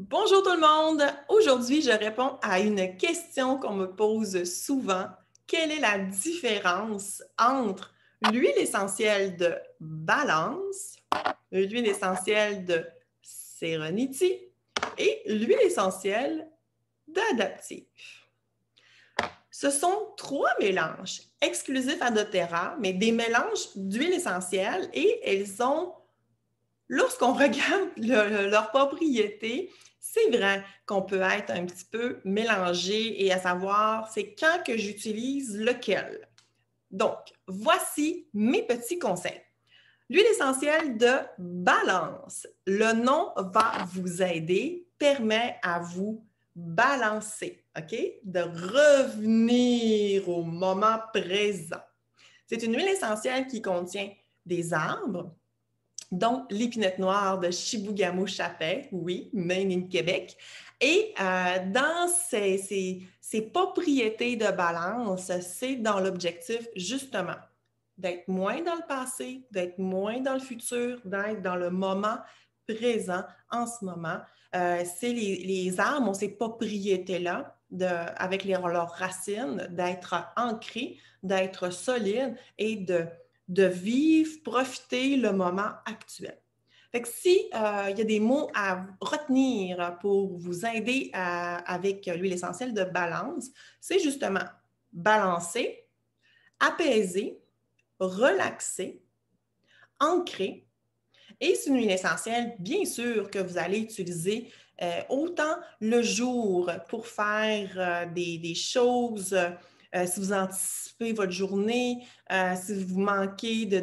Bonjour tout le monde. Aujourd'hui, je réponds à une question qu'on me pose souvent. Quelle est la différence entre l'huile essentielle de balance, l'huile essentielle de Serenity et l'huile essentielle d'Adaptif Ce sont trois mélanges exclusifs à doTERRA, mais des mélanges d'huile essentielle et elles ont lorsqu'on regarde leurs propriétés, c'est vrai qu'on peut être un petit peu mélangé et à savoir, c'est quand que j'utilise lequel. Donc, voici mes petits conseils. L'huile essentielle de balance. Le nom va vous aider, permet à vous balancer, OK? De revenir au moment présent. C'est une huile essentielle qui contient des arbres, donc, l'épinette noire de Shibugamo Chapet, oui, même in Québec. Et euh, dans ces, propriétés de balance, c'est dans l'objectif justement d'être moins dans le passé, d'être moins dans le futur, d'être dans le moment présent en ce moment. Euh, c'est les, les, ont ces propriétés-là avec leurs racines, d'être ancrées, d'être solides et de de vivre, profiter le moment actuel. Fait que si euh, il y a des mots à retenir pour vous aider avec l'huile essentielle de balance, c'est justement balancer, apaiser, relaxer, ancrer. Et c'est une huile essentielle, bien sûr, que vous allez utiliser euh, autant le jour pour faire euh, des, choses euh, si vous anticipez votre journée, euh, si vous manquez de...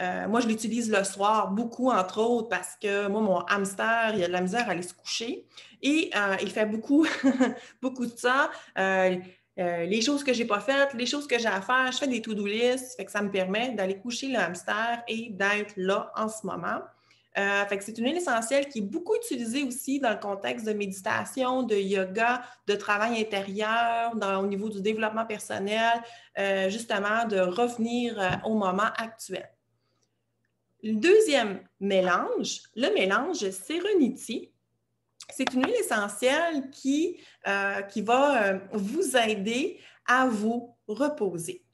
Euh, moi, je l'utilise le soir beaucoup, entre autres, parce que moi, mon hamster, il a de la misère à aller se coucher et il fait beaucoup, beaucoup de ça. les choses que je n'ai pas faites, les choses que j'ai à faire, je fais des to-do lists, fait que ça me permet d'aller coucher le hamster et d'être là en ce moment. Euh, c'est une huile essentielle qui est beaucoup utilisée aussi dans le contexte de méditation, de yoga, de travail intérieur, au niveau du développement personnel, euh, justement de revenir euh, au moment actuel. Le deuxième mélange, le mélange Serenity, c'est une huile essentielle qui, qui va vous aider à vous reposer.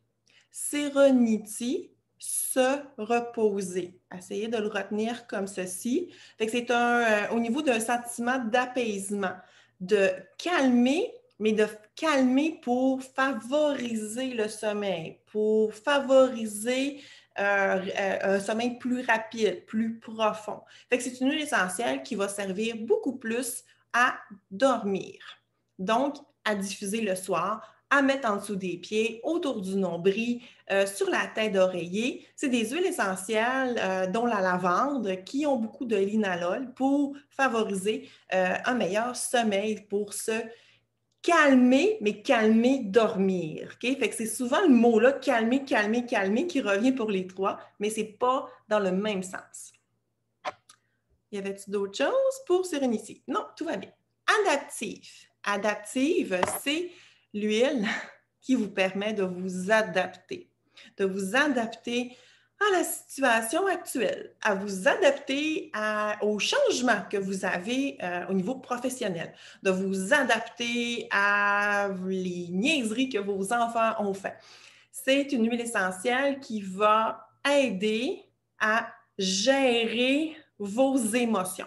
Serenity, se reposer. Essayez de le retenir comme ceci. C'est un, euh, au niveau d'un sentiment d'apaisement, de calmer, mais de calmer pour favoriser le sommeil, pour favoriser euh, euh, un sommeil plus rapide, plus profond. C'est une huile essentielle qui va servir beaucoup plus à dormir. Donc, à diffuser le soir à mettre en dessous des pieds, autour du nombril, euh, sur la tête d'oreiller. C'est des huiles essentielles, euh, dont la lavande, qui ont beaucoup de linalol pour favoriser euh, un meilleur sommeil, pour se calmer, mais calmer, dormir. Fait que c'est souvent le mot-là, calmer, calmer, calmer, qui revient pour les trois, mais c'est pas dans le même sens. Y avait-tu d'autres choses pour Sérénité? Non, tout va bien. Adaptif. Adaptive, c'est l'huile qui vous permet de vous adapter, de vous adapter à la situation actuelle, à vous adapter à, aux changements que vous avez euh, au niveau professionnel, de vous adapter à les niaiseries que vos enfants ont fait. C'est une huile essentielle qui va aider à gérer vos émotions.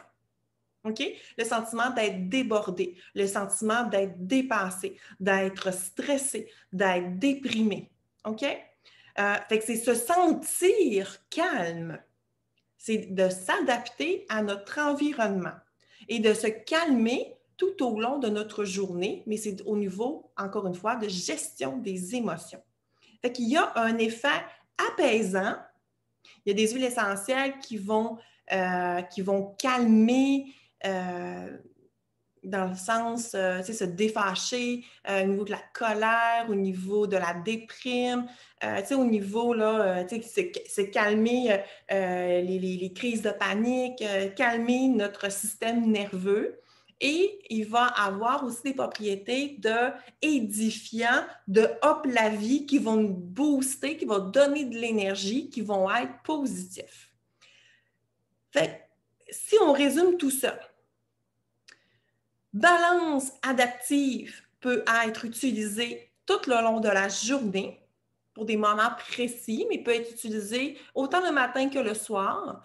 Le sentiment d'être débordé, le sentiment d'être dépassé, d'être stressé, d'être déprimé. OK? Euh, c'est se sentir calme. C'est de s'adapter à notre environnement et de se calmer tout au long de notre journée, mais c'est au niveau, encore une fois, de gestion des émotions. Fait qu'il y a un effet apaisant. Il y a des huiles essentielles qui vont, euh, qui vont calmer, euh, dans le sens, euh, tu sais, se défâcher euh, au niveau de la colère, au niveau de la déprime, tu sais, au niveau, là, tu sais, se calmer les, crises de panique, calmer notre système nerveux. Et il va avoir aussi des propriétés de édifiant, de hop la vie qui vont nous booster, qui vont donner de l'énergie, qui vont être positifs. Fait si on résume tout ça, balance adaptive peut être utilisée tout le long de la journée pour des moments précis, mais peut être utilisée autant le matin que le soir.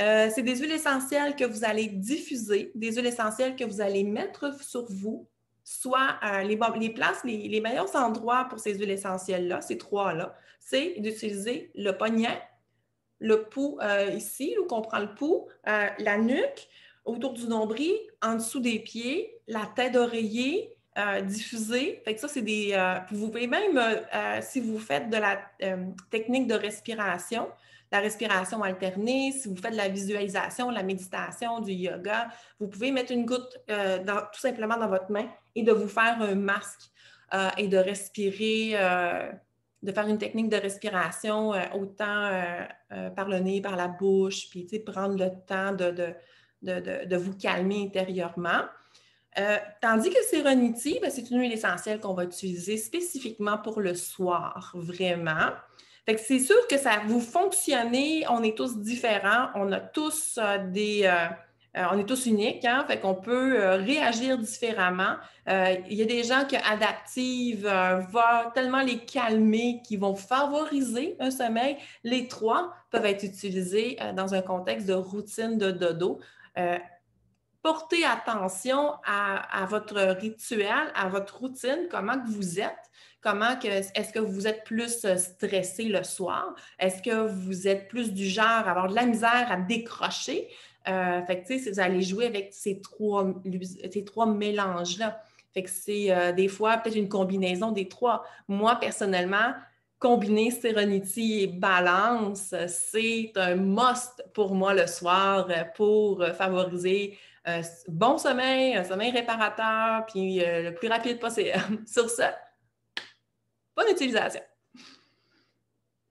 Euh, c'est des huiles essentielles que vous allez diffuser, des huiles essentielles que vous allez mettre sur vous, soit euh, les, places, les, meilleurs endroits pour ces huiles essentielles-là, ces trois-là, c'est d'utiliser le poignet, le pouls euh, ici, où on prend le pouls, la nuque, autour du nombril, en dessous des pieds, la tête d'oreiller, euh, diffusée. Fait ça, c'est des. Euh, vous pouvez même, euh, si vous faites de la technique de respiration, la respiration alternée, si vous faites de la visualisation, la méditation, du yoga, vous pouvez mettre une goutte tout simplement dans votre main et de vous faire un masque et de respirer, de faire une technique de respiration autant par le nez, par la bouche, puis prendre le temps de de, vous calmer intérieurement. Euh, tandis que Serenity, ben, c'est une huile essentielle qu'on va utiliser spécifiquement pour le soir, vraiment. que c'est sûr que ça vous fonctionner. on est tous différents, on a tous euh, des. Euh, on est tous uniques, On hein. fait qu'on peut réagir différemment. Il y a des gens que Adaptive vont tellement les calmer qui vont favoriser un sommeil. Les trois peuvent être utilisés dans un contexte de routine de dodo. Euh, portez attention à, votre rituel, à votre routine, comment que vous êtes, comment que est-ce que vous êtes plus euh, stressé le soir, est-ce que vous êtes plus du genre à avoir de la misère à décrocher. Euh, vous allez jouer avec ces trois, ces trois mélanges-là. Fait que c'est des fois peut-être une combinaison des trois. Moi, personnellement, combiner sérénité et balance, c'est un must pour moi le soir pour euh, favoriser un euh, bon sommeil, un sommeil réparateur, puis euh, le plus rapide possible. Sur ce, bonne utilisation.